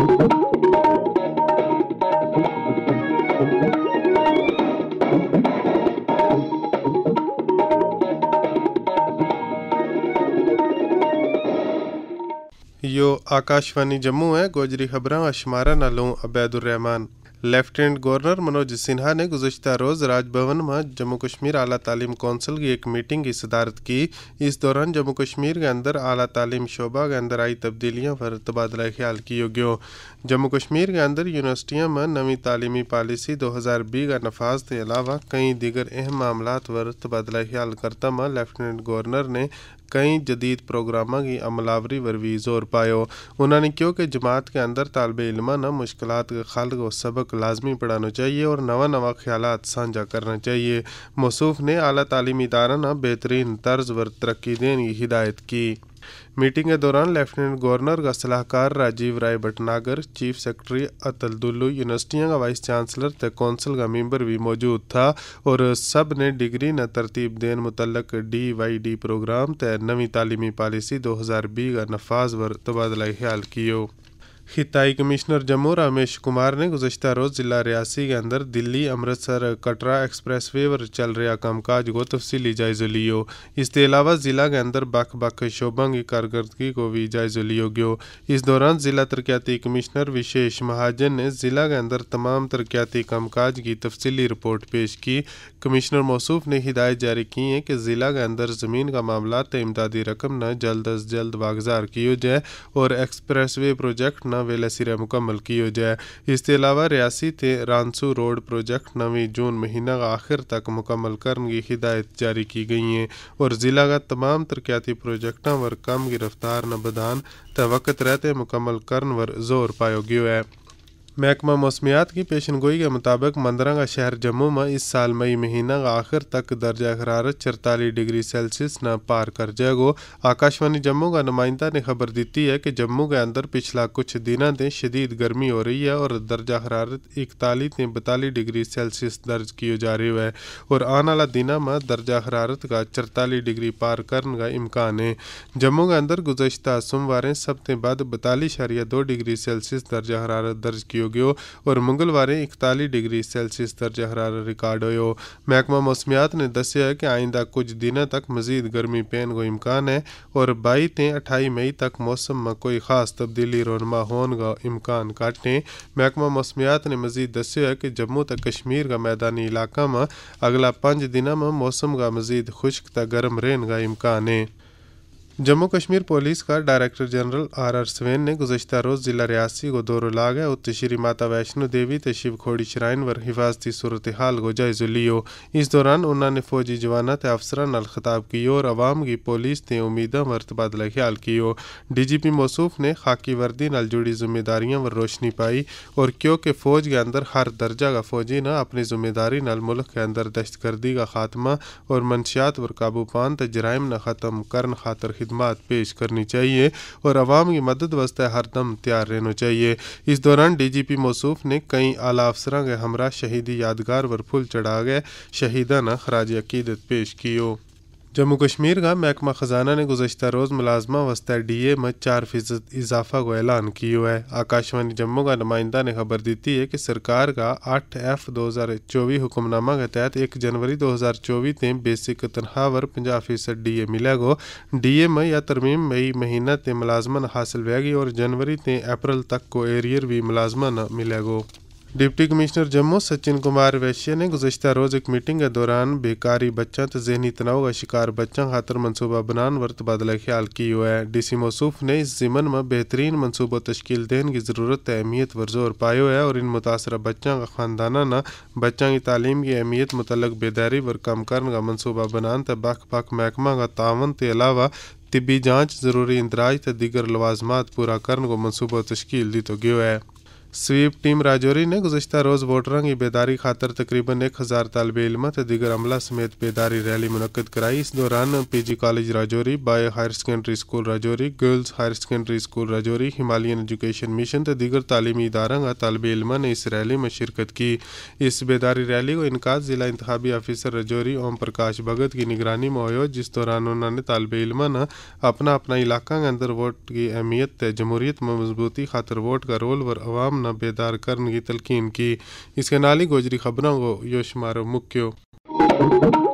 यो आकाशवाणी जम्मू है गोजरी खबर अशमारा नालों अबैदुर रहमान लेफ्टिनेंट गवर्नर मनोज सिन्हा ने गुजशत रोज़ राजभवन में जम्मू कश्मीर आला तालीम कौंसिल की एक मीटिंग की सदारत की इस दौरान जम्मू कश्मीर के अंदर आला तालीम शोबा के अंदर आई तब्दीलियाँ पर तबादला ख्याल किया गया जम्मू कश्मीर के अंदर यूनिवर्सिटियों में नवी तालीमी पॉलिसी दो हज़ार बी का नफाज के अलावा कई दीगर अहम मामला पर तबादला ख्याल करता में लेफ्टिनेंट गवर्नर ने कई जदीद प्रोग्रामों की अमलावरी पर भी जोर पायो उन्होंने कहा कि जमात के अंदर तलब इलमा ने मुश्किल का खल को सबक को लाजमी पढ़ाना चाहिए और नवा नवा ख्याल साझा करना चाहिए मसूफ ने अली तली इदारा ना बेहतरीन तर्ज व तरक्की देने की हिदायत की मीटिंग के दौरान लेफ्टिनेंट गवर्नर का सलाहकार राजीव राय भटनागर चीफ सेक्रेटरी अतल दुल्लू यूनिवर्सिटियों का वाइस चांसलर तक कौंसिल का मेंबर भी मौजूद था और सब ने डिग्री न तरतीब देन मुतलक डी वाई डी प्रोग्राम तय नवी तालीमी पॉलिसी दो हज़ार बीस का नफाज व तबादला ख्याल किया खिताई कमिश्नर जम्मू रमेश कुमार ने गुजशत रोज़ ज़िला रियासी के अंदर दिल्ली अमृतसर कटरा एक्सप्रेस वे पर चल रहा कामकाज को तफसीली जायजो लियो इसके अलावा ज़िला के अंदर बख बख शोबों की कारकर्दगी को भी जायजो लियो गयो इस दौरान ज़िला तरक्याती कमिश्नर विशेष महाजन ने ज़िला के अंदर तमाम तरक्याती कामकाज की तफसीली रिपोर्ट पेश की कमिश्नर मौसूफ ने हिदायत जारी की है कि ज़िला के अंदर ज़मीन का मामला तो इमदादी रकम न जल्द अज जल्द बागजार किया जाए और एक्सप्रेस वे प्रोजेक्ट न ਵੇਲੇ ਸਿਰੇ ਮੁਕੰਮਲ ਕੀ ਹੋ ਜਾਏ ਇਸ ਤੋਂ ਇਲਾਵਾ ਰਿਆਸੀ ਤੇ ਰਾਂਸੂ ਰੋਡ प्रोजेक्ट नवी जून महीना आखिर तक मुकम्मल करने की हिदायत जारी की गई है और ज़िला का तमाम तरक्याती प्रोजेक्टा पर कम गिरफ्तार बदान तो वक्त रहते मुकम्मल करन पर जोर पाया गया है महकमा मौसमियात की पेशन गोई के मुताबिक का शहर जम्मू में इस साल मई महीना का आखिर तक दर्जा हरारत चरतालीस डिग्री सेल्सियस न पार कर जाएगा आकाशवाणी जम्मू का नुमाइंदा ने खबर दी है कि जम्मू के अंदर पिछला कुछ दिनों से शदीद गर्मी हो रही है और दर्जा हरारत इकतालीस से बतालीस डिग्री सेल्सियस दर्ज किया जा रहा है और आने वाला दिनों में दर्जा हरारत का चरतालीस डिग्री पार करने का इम्कान है जम्मू के अंदर गुजशत सोमवार सबसे बद बतालीस शरिया दो डिग्री सेल्सियस दर्जा हरारत दर्ज किया डुगियो और मंगलवार इकताली डिग्री सैल्सियस दर्ज हरारा रिकॉर्ड हो महकमा मौसमियात ने दस है कि आइंदा कुछ दिनों तक मजीद गर्मी पैन को इम्कान है और बई ते अठाई मई तक मौसम में कोई खास तब्दीली रोनमा होने का इम्कान घट है महकमा मौसमियात ने मजीद है कि जम्मू तक कश्मीर का मैदानी इलाका में अगला पांच दिनों में मौसम का मजीद खुश्क त गर्म रहने का इम्कान है जम्मू कश्मीर पुलिस का director general R R Swain ने गुजशत रोज़ ज़िला रियासी को ला गया उत श्री माता वैष्णो देवी ते खोड़ी श्राइन वर हिफाजती सूरत हाल को जायजो लियो इस दौरान उन्होंने फौजी जवाना ते अफसर नाल खिताब की और आवाम की पुलिस ते उम्मीदों वर तबादला ख्याल कियो डी जी पी मौसूफ ने खाकी वर्दी नाल जुड़ी जिम्मेदारियों वर रोशनी पाई और क्योंकि फौज के अंदर हर दर्जा का फौजी ने अपनी जिम्मेदारी नाल मुल्क के अंदर दहशतगर्दी का खात्मा और मंशियात पर काबू पान ते जराइम न खत्म करन खातर खिदमत पेश करनी चाहिए और आवाम की मदद वास्ते हरदम तैयार रहना चाहिए इस दौरान डी जी पी मौसूफ ने कई आला अफसर के हमरा शहीदी यादगार पर फुल चढ़ा गए ने खराज अकीदत पेश किया जम्मू कश्मीर का महकमा खजाना ने गुजशत रोज़ मुलाजमा वस्ते डी ए में चार फीसद इजाफा को ऐलान किया है आकाशवाणी जम्मू का नुमाइंदा ने खबर दी है कि सरकार का अठ एफ दो हज़ार चौबीस हुक्मनामा के तहत एक जनवरी दो हज़ार चौबीस ते बेसिक तनखावर पर फीसद डी ए मिलेगा डी ए में या तरमीम मई महीना ते मुलाजमा हासिल रहेगी और जनवरी तें अप्रैल तक को एरियर भी मुलाजमान मिले मिलेगा डिप्टी कमिश्नर जम्मू सचिन कुमार वैश्य ने गुजशत रोज़ एक मीटिंग के दौरान बेकारी बच्चा तो जहनी तनाव का शिकार बच्चों खातर मनसूबा बनान वर तबादला ख्याल की हुआ है डी सी मौसूफ ने इस जिमन में बेहतरीन मनसूबा तश्कील देने की ज़रूरत अहमियत पर जोर पायो है और इन मुतासर बच्चों का खानदाना ना बच्चों की तालीम की अहमियत मुतल बेदारी पर कम करने का मनसूबा बनान तो बख बक महकमा का तावन के अलावा तिबी जाँच जरूरी इंदराज तीगर दीगर लवाजमात पूरा करने को मनसूबा तश्कील दी तो गयो है स्वीप टीम राजौरी ने गुजशत रोज़ वोटरों की बेदारी खातर तकरीबन एक हज़ार तलब इलम दिगर अमला समेत बेदारी रैली मुनद कराई इस दौरान P G college Rajouri boys higher secondary school Rajouri girls higher secondary school Rajouri Himalayan education mission तो दीगर तलीमी इदारों का तलब इलम ने इस रैली में शिरकत की इस बेदारी रैली को इनका जिला इंतबी आफ़िसर राजौरी ओम प्रकाश भगत की निगरानी में हो जिस दौरान उन्होंने तलब इलम ने अपना अपना इलाका के अंदर वोट की अहमियत जमहूरीत में मजबूती खातर वोट का रोल और अवाम ना बेदार करने की तलकीन की इसके नाली गोजरी खबरों को यो शुमारो मुख्यो